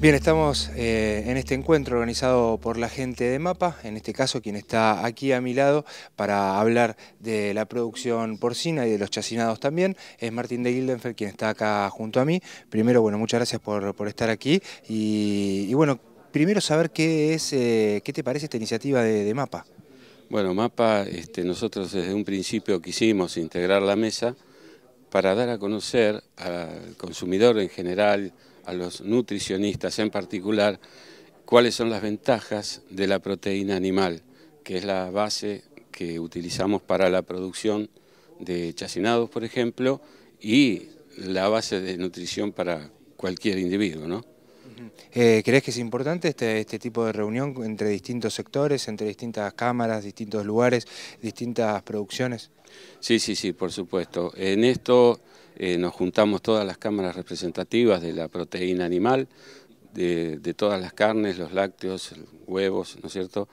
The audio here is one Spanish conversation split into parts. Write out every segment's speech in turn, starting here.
Bien, estamos eh, en este encuentro organizado por la gente de MAPA, en este caso quien está aquí a mi lado para hablar de la producción porcina y de los chacinados también, es Martín de Gildenfeld quien está acá junto a mí. Primero, bueno, muchas gracias por, estar aquí y, bueno, primero saber qué, es, eh, qué te parece esta iniciativa de, MAPA. Bueno, MAPA, este, nosotros desde un principio quisimos integrar la mesa para dar a conocer al consumidor en general, a los nutricionistas en particular cuáles son las ventajas de la proteína animal, que es la base que utilizamos para la producción de chacinados, por ejemplo, y la base de nutrición para cualquier individuo, eh, ¿Crees que es importante este, este, tipo de reunión entre distintos sectores, entre distintas cámaras, distintos lugares, distintas producciones? Sí, sí, sí, por supuesto. En esto eh, nos juntamos todas las cámaras representativas de la proteína animal, de, todas las carnes, los lácteos, huevos, ¿no es cierto?,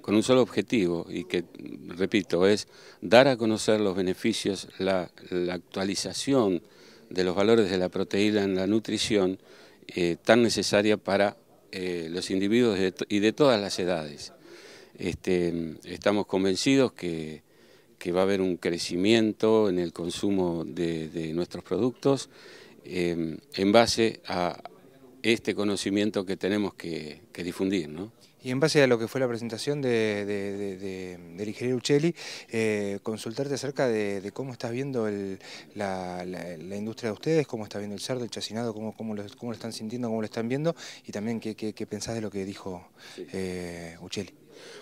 con un solo objetivo y que, repito, es dar a conocer los beneficios, la, actualización de los valores de la proteína en la nutrición eh, tan necesaria para eh, los individuos y de todas las edades. Este, estamos convencidos que que va a haber un crecimiento en el consumo de, nuestros productos em, en base a este conocimiento que tenemos que, difundir. Y en base a lo que fue la presentación de, de, del ingeniero Uccelli, eh, consultarte acerca de, cómo estás viendo la, industria de ustedes, cómo está viendo el cerdo, el chacinado, cómo, lo, están sintiendo, cómo lo están viendo y también qué, qué, pensás de lo que dijo eh, Uccelli.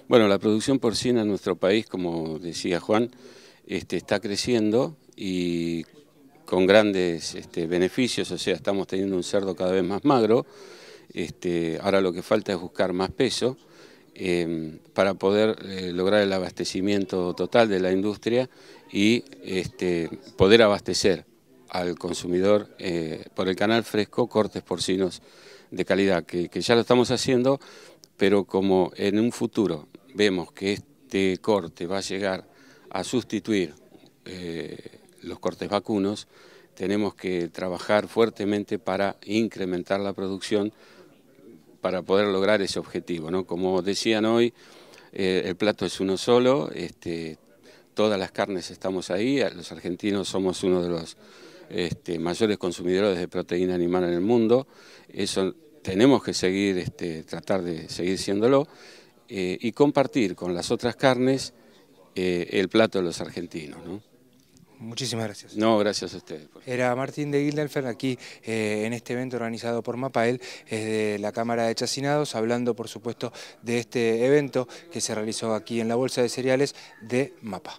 Bueno, la producción porcina en nuestro país, como decía Juan, este, está creciendo y con grandes este, beneficios, o sea, estamos teniendo un cerdo cada vez más magro, este, ahora lo que falta es buscar más peso em, para poder eh, lograr el abastecimiento total de la industria y poder abastecer al consumidor eh, por el canal fresco cortes porcinos de calidad, que ya lo estamos haciendo, pero como en un futuro vemos que este corte va a llegar a sustituir eh, los cortes vacunos, tenemos que trabajar fuertemente para incrementar la producción para poder lograr ese objetivo. Como decían hoy, eh, el plato es uno solo, este, todas las carnes estamos ahí, los argentinos somos uno de los este, mayores consumidores de proteína animal en el mundo, eso tenemos que seguir, este, tratar de seguir siéndolo, eh, y compartir con las otras carnes eh, el plato de los argentinos. Muchísimas gracias. No, gracias a ustedes. Era Martín de Gildenfer, aquí eh, en este evento organizado por Mapael, de la Cámara de Chacinados, hablando por supuesto de este evento que se realizó aquí en la Bolsa de Cereales de Mapa.